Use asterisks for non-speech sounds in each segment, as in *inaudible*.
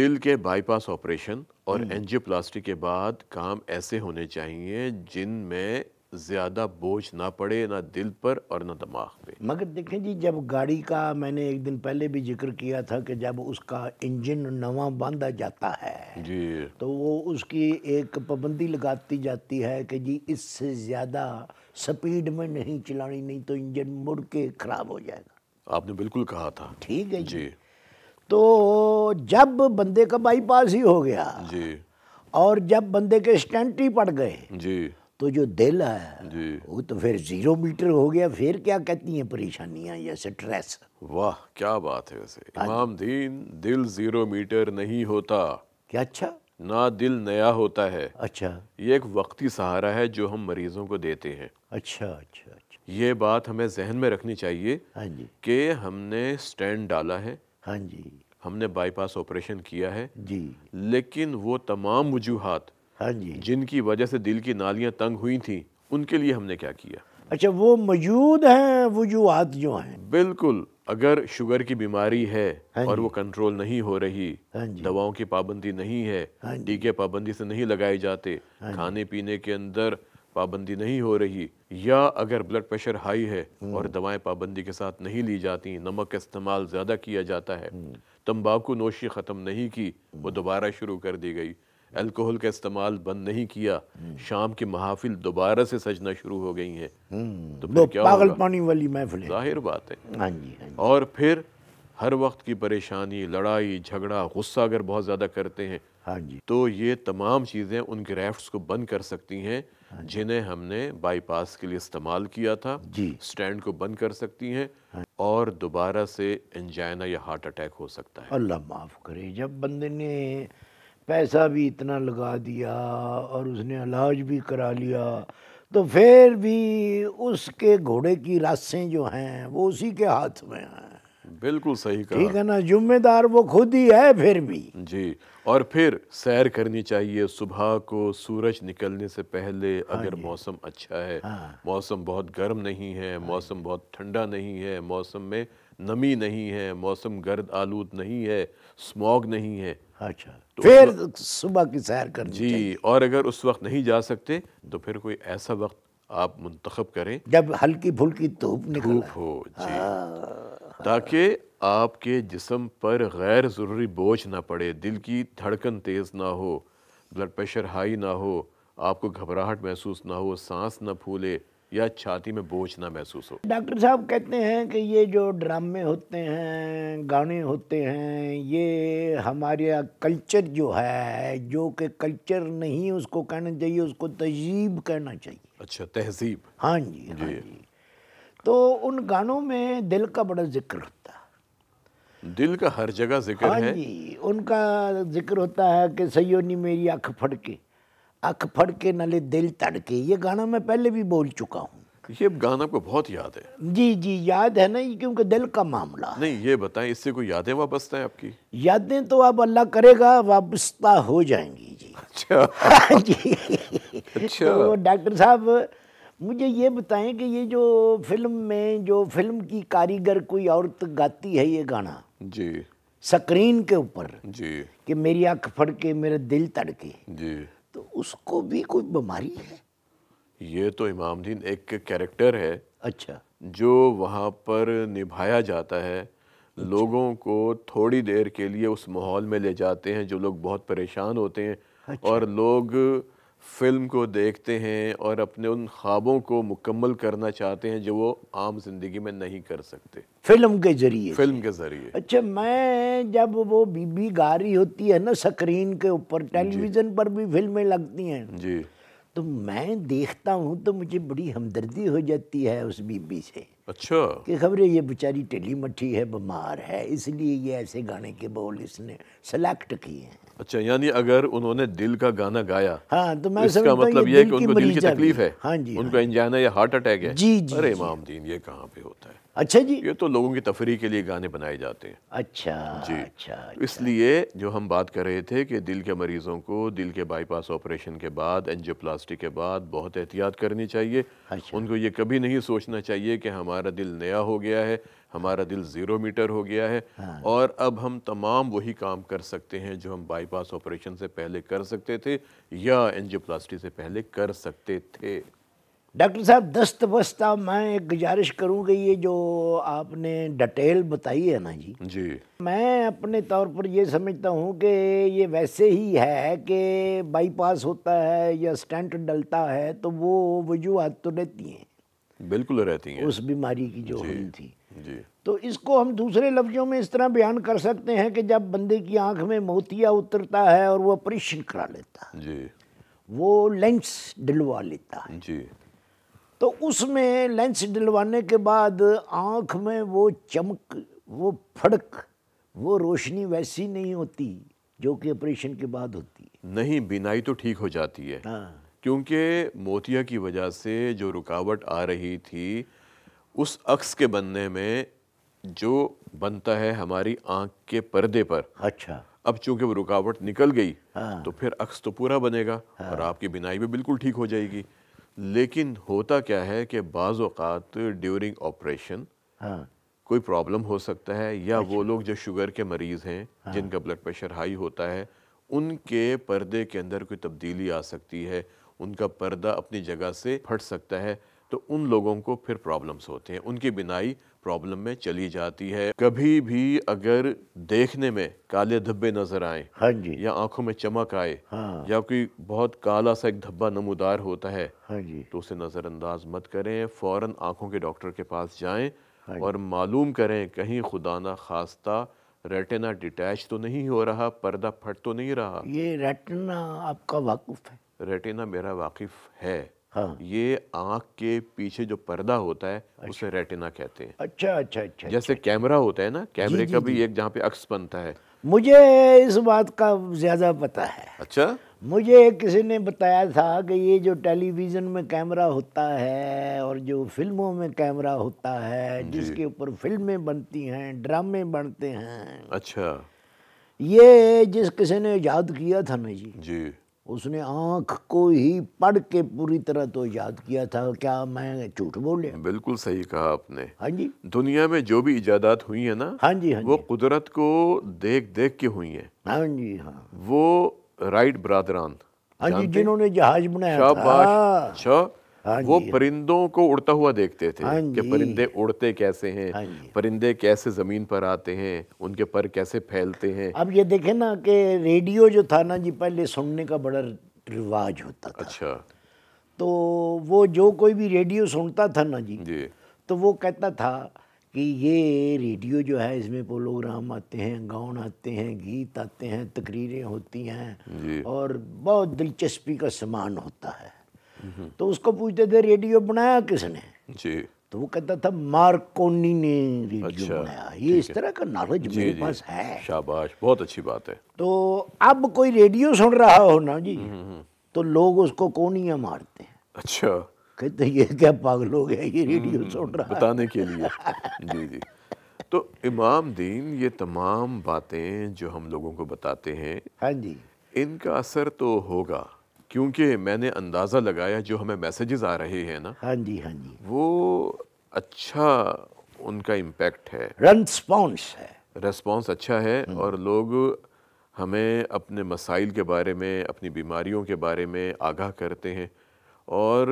दिल के bypass operation और एनजियोप्लास्टी हम्म। के बाद काम ऐसे होने चाहिए जिनमें ज़्यादा बोझ ना पड़े ना दिल पर और ना दिमाग पे मगर देखें जी जब गाड़ी का मैंने एक दिन पहले भी जिक्र किया था कि जब उसका इंजन नवा बांधा जाता है जी तो वो उसकी एक पाबंदी लगाती जाती है कि जी इससे ज़्यादा स्पीड में नहीं चलानी नहीं तो इंजन मुड़ के ख़राब हो जाएगा आपने बिल्कुल कहा था ठीक है जी, जी। तो जब बंदे का बाईपास ही हो गया जी और जब बंदे के स्टेंट ही पड़ गए जी तो जो दिल है जी वो तो फिर जीरो मीटर हो गया फिर क्या कहती हैं परेशानियां या स्ट्रेस वाह क्या बात है वैसे हाँ इमाम दीन दिल जीरो मीटर नहीं होता क्या अच्छा ना दिल नया होता है अच्छा ये एक वक्ती सहारा है जो हम मरीजों को देते हैं अच्छा अच्छा अच्छा ये बात हमें जहन में रखनी चाहिए हाँ जी कि हमने स्टैंड डाला है हाँ जी हमने बाईपास ऑपरेशन किया है जी लेकिन वो तमाम वजूहत हाँ जी जिनकी वजह से दिल की नालियाँ तंग हुई थी उनके लिए हमने क्या किया अच्छा वो मौजूद हैं वजूहत जो हैं बिल्कुल अगर शुगर की बीमारी है हाँ और वो कंट्रोल नहीं हो रही हाँ दवाओं की पाबंदी नहीं है हाँ टीके हाँ पाबंदी से नहीं लगाए जाते हाँ खाने पीने के अंदर पाबंदी नहीं हो रही या अगर ब्लड प्रेशर हाई है हम्म। और दवाएं पाबंदी के साथ नहीं ली जाती नमक का इस्तेमाल ज़्यादा किया जाता है तम्बाकू हम्म। नोशी ख़त्म नहीं की वो हम्म। दोबारा शुरू कर दी गई अल्कोहल का इस्तेमाल बंद नहीं किया शाम की महाफिल दोबारा से सजना शुरू हो गई है तो फिर क्या पागल पानी वाली महफिल जाहिर बात है हाँ, हाँ जी, और फिर हर वक्त की परेशानी लड़ाई झगड़ा गुस्सा अगर बहुत ज़्यादा करते हैं हाँ जी तो ये तमाम चीज़ें उन ग्रैफ्ट को बंद कर सकती हैं हाँ जिन्हें हमने बाईपास के लिए इस्तेमाल किया था जी स्टैंड को बंद कर सकती हैं हाँ। और दोबारा से इंजाइना या हार्ट अटैक हो सकता है अल्लाह माफ़ करे जब बंदे ने पैसा भी इतना लगा दिया और उसने इलाज भी करा लिया तो फिर भी उसके घोड़े की रास्तें जो हैं वो उसी के हाथ में हैं बिल्कुल सही कहा ठीक है ना जुम्मेदार वो खुद ही है फिर भी जी और फिर सैर करनी चाहिए सुबह को सूरज निकलने से पहले हाँ अगर मौसम अच्छा है हाँ। मौसम बहुत गर्म नहीं है हाँ। मौसम बहुत ठंडा नहीं है मौसम में नमी नहीं है मौसम गर्द आलूद नहीं है स्मॉग नहीं है अच्छा तो फिर सुबह की सैर कर जी और अगर उस वक्त नहीं जा सकते तो फिर कोई ऐसा वक्त आप मुंतखब करें जब हल्की फुल्की धूप निकल हो जी हाँ। ताकि आपके जिसम पर गैर ज़रूरी बोझ ना पड़े दिल की धड़कन तेज़ ना हो ब्लड प्रेशर हाई ना हो आपको घबराहट महसूस ना हो सांस ना फूले या छाती में बोझ ना महसूस हो डॉक्टर साहब कहते हैं कि ये जो ड्रामे होते हैं गाने होते हैं ये हमारे कल्चर जो है जो कि कल्चर नहीं उसको कहना चाहिए उसको तहजीब कहना चाहिए अच्छा तहजीब हाँ जी जी, हाँ जी। तो उन गानों में दिल का बड़ा जिक्र होता है दिल का हर जगह जिक्र हाँ है जी उनका जिक्र होता है कि सयोनी मेरी आँख फड़के आँख फड़के नले दिल तड़के ये गाना मैं पहले भी बोल चुका हूँ ये गाना आपको बहुत याद है जी जी याद है ना क्योंकि दिल का मामला नहीं ये बताएं इससे कोई यादें वापसता है आपकी यादें तो अब अल्लाह करेगा वापसता हो जाएंगी जी अच्छा हाँ जी अच्छा तो डॉक्टर साहब मुझे ये बताएं कि ये जो फिल्म में जो फिल्म की कारीगर कोई औरत गाती है ये गाना जी स्क्रीन के ऊपर जी कि मेरी आँख फड़के मेरा दिल तड़के जी तो उसको भी कोई बीमारी है ये तो इमामदीन एक कैरेक्टर है अच्छा जो वहाँ पर निभाया जाता है अच्छा। लोगों को थोड़ी देर के लिए उस माहौल में ले जाते हैं जो लोग बहुत परेशान होते हैं अच्छा। और लोग फ़िल्म को देखते हैं और अपने उन ख्वाबों को मुकम्मल करना चाहते हैं जो वो आम ज़िंदगी में नहीं कर सकते फिल्म के ज़रिए फिल्म के ज़रिए अच्छा मैं जब वो बीबी गा रही होती है ना स्क्रीन के ऊपर टेलीविज़न पर भी फिल्में लगती हैं जी तो मैं देखता हूँ तो मुझे बड़ी हमदर्दी हो जाती है उस बीबी से अच्छा कि खबरें ये बेचारी टेली मट्ठी है बीमार है इसलिए ये ऐसे गाने के बोल इसने सेलेक्ट किए हैं अच्छा यानी अगर उन्होंने दिल का गाना गाया हाँ तो मैं इसका मतलब ये, कि उनको दिल की तकलीफ है हाँ जी उनको हाँ। इंजाना या हार्ट अटैक है जी जी अरे इमाम दीन ये कहाँ पे होता है अच्छा जी ये तो लोगों की तफरी के लिए गाने बनाए जाते हैं अच्छा जी अच्छा, अच्छा। इसलिए जो हम बात कर रहे थे कि दिल के मरीजों को दिल के बाईपास ऑपरेशन के बाद एनजियोप्लास्टी के बाद बहुत एहतियात करनी चाहिए अच्छा। उनको ये कभी नहीं सोचना चाहिए कि हमारे हमारा दिल नया हो गया है हमारा दिल ज़ीरो मीटर हो गया है हाँ। और अब हम तमाम वही काम कर सकते हैं जो हम बाईपास ऑपरेशन से पहले कर सकते थे या एनजियोप्लास्टी से पहले कर सकते थे डॉक्टर साहब दस्त वस्ता मैं एक गुजारिश करूँ ये जो आपने डिटेल बताई है ना जी जी मैं अपने तौर पर ये समझता हूँ कि ये वैसे ही है कि बाईपास होता है या स्टेंट डलता है तो वो वजूहत तो रहती हैं बिल्कुल रहती हैं उस बीमारी की जो हुई थी जी तो इसको हम दूसरे लफ्ज़ों में इस तरह बयान कर सकते हैं कि जब बंदे की आंख में मोतिया उतरता है और वो ऑपरेशन करा लेता है जी वो लेंस डलवा लेता है जी तो उसमें लेंस डलवाने के बाद आंख में वो चमक वो फड़क वो रोशनी वैसी नहीं होती जो कि ऑपरेशन के बाद होती है नहीं बिनाई तो ठीक हो जाती है हाँ क्योंकि मोतिया की वजह से जो रुकावट आ रही थी उस अक्स के बनने में जो बनता है हमारी आंख के पर्दे पर अच्छा अब चूंकि वो रुकावट निकल गई हाँ। तो फिर अक्स तो पूरा बनेगा हाँ। और आपकी बिनाई भी बिल्कुल ठीक हो जाएगी लेकिन होता क्या है कि बाज़ात ड्यूरिंग ऑपरेशन कोई प्रॉब्लम हो सकता है या अच्छा। वो लोग जो शुगर के मरीज़ हैं हाँ। जिनका ब्लड प्रेशर हाई होता है उनके पर्दे के अंदर कोई तब्दीली आ सकती है उनका पर्दा अपनी जगह से फट सकता है तो उन लोगों को फिर प्रॉब्लम्स होते हैं उनकी बिनाई प्रॉब्लम में चली जाती है कभी भी अगर देखने में काले धब्बे नजर आए हाँ जी या आंखों में चमक आए हाँ। या कोई बहुत काला सा एक धब्बा नमोदार होता है हाँ जी तो उसे नज़रअंदाज मत करें फौरन आंखों के डॉक्टर के पास जाएं हाँ और मालूम करें कहीं खुदा ना खास्ता रेटिना डिटैच तो नहीं हो रहा पर्दा फट तो नहीं रहा ये रेटिना आपका वाकुफ है रेटिना मेरा वाकिफ है हाँ ये आँख के पीछे जो पर्दा होता है अच्छा। उसे रेटिना कहते हैं अच्छा अच्छा अच्छा जैसे अच्छा, कैमरा होता है ना कैमरे का भी एक जहाँ पे अक्स बनता है मुझे इस बात का ज़्यादा पता है अच्छा मुझे किसी ने बताया था कि ये जो टेलीविज़न में कैमरा होता है और जो फिल्मों में कैमरा होता है जिसके ऊपर फिल्में बनती हैं ड्रामे बनते हैं अच्छा ये जिस किसी ने याद किया था ना जी जी उसने आँख को ही पढ़ के पूरी तरह तो याद किया था क्या मैं झूठ बोले बिल्कुल सही कहा आपने हाँ जी दुनिया में जो भी इजादात हुई है ना हाँ जी हाँ वो कुदरत को देख देख के हुई है हाँ जी हाँ वो राइट ब्रादरान हाँ जी जिन्होंने जहाज बनाया शाबाश हाँ। हाँ वो परिंदों को उड़ता हुआ देखते थे हाँ कि परिंदे उड़ते कैसे हैं हाँ परिंदे कैसे ज़मीन पर आते हैं उनके पर कैसे फैलते हैं अब ये देखे ना कि रेडियो जो था ना जी पहले सुनने का बड़ा रिवाज होता था अच्छा तो वो जो कोई भी रेडियो सुनता था ना जी, जी। तो वो कहता था कि ये रेडियो जो है इसमें प्रोग्राम आते हैं गाउन आते हैं गीत आते हैं तकरीरें होती हैं और बहुत दिलचस्पी का सामान होता है तो उसको पूछते थे रेडियो बनाया किसने जी तो वो कहता था मार्कोनी ने रेडियो अच्छा, बनाया ये इस तरह का नॉलेज मेरे जी, पास है शाबाश बहुत अच्छी बात है तो अब कोई रेडियो सुन रहा हो ना जी हम्म, हम्म। तो लोग उसको कोनिया मारते हैं अच्छा कहते ये क्या पागल हो गया ये रेडियो हम्म, सुन रहा है बताने के लिए जी जी तो इमाम दीन ये तमाम बातें जो हम लोगों को बताते हैं हाँ जी इनका असर तो होगा क्योंकि मैंने अंदाज़ा लगाया जो हमें मैसेजेस आ रहे हैं ना हाँ जी हाँ जी वो अच्छा उनका इम्पैक्ट है रेस्पॉन्स है रेस्पॉन्स अच्छा है हम्म। और लोग हमें अपने मसाइल के बारे में अपनी बीमारियों के बारे में आगाह करते हैं और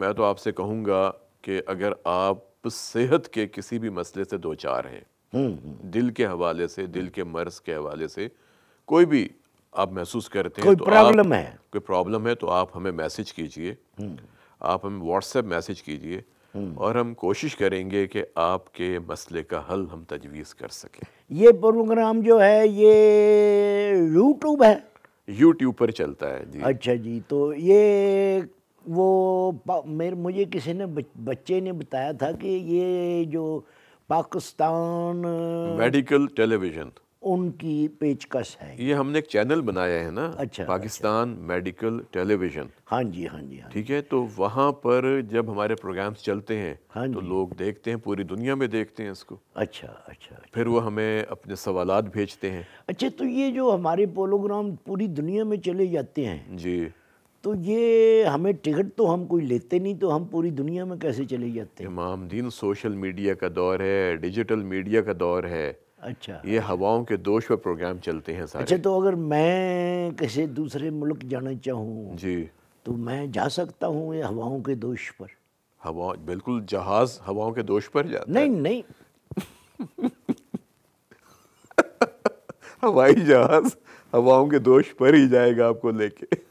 मैं तो आपसे कहूँगा कि अगर आप सेहत के किसी भी मसले से दो चार हैं हम्म, हम्म। दिल के हवाले से दिल के मर्ज के हवाले से कोई भी आप महसूस करते हैं कोई तो प्रॉब्लम है कोई प्रॉब्लम है तो आप हमें मैसेज कीजिए हम्म। आप हमें व्हाट्सएप मैसेज कीजिए हम्म। और हम कोशिश करेंगे कि आपके मसले का हल हम तजवीज़ कर सकें ये प्रोग्राम जो है ये यूट्यूब है यूट्यूब पर चलता है जी अच्छा जी तो ये वो मेरे मुझे किसी ने बच्चे ने बताया था कि ये जो पाकिस्तान मेडिकल टेलीविज़न उनकी पेचकश है ये हमने एक चैनल बनाया है ना अच्छा पाकिस्तान अच्छा। मेडिकल टेलीविज़न हाँ जी हाँ जी हाँ ठीक है तो वहाँ पर जब हमारे प्रोग्राम्स चलते हैं हाँ तो लोग देखते हैं पूरी दुनिया में देखते हैं इसको अच्छा अच्छा, अच्छा। फिर वो हमें अपने सवाल भेजते हैं अच्छा तो ये जो हमारे प्रोग्राम पूरी दुनिया में चले जाते हैं जी तो ये हमें टिकट तो हम कोई लेते नहीं तो हम पूरी दुनिया में कैसे चले जाते हैं इमाम दिन सोशल मीडिया का दौर है डिजिटल मीडिया का दौर है अच्छा ये हवाओं के दोष पर प्रोग्राम चलते हैं सारे अच्छा तो अगर मैं किसी दूसरे मुल्क जाना चाहूँ जी तो मैं जा सकता हूँ ये हवाओं के दोष पर हवा बिल्कुल जहाज हवाओं के दोष पर जाता नहीं है। नहीं *laughs* हवाई जहाज हवाओं के दोष पर ही जाएगा आपको लेके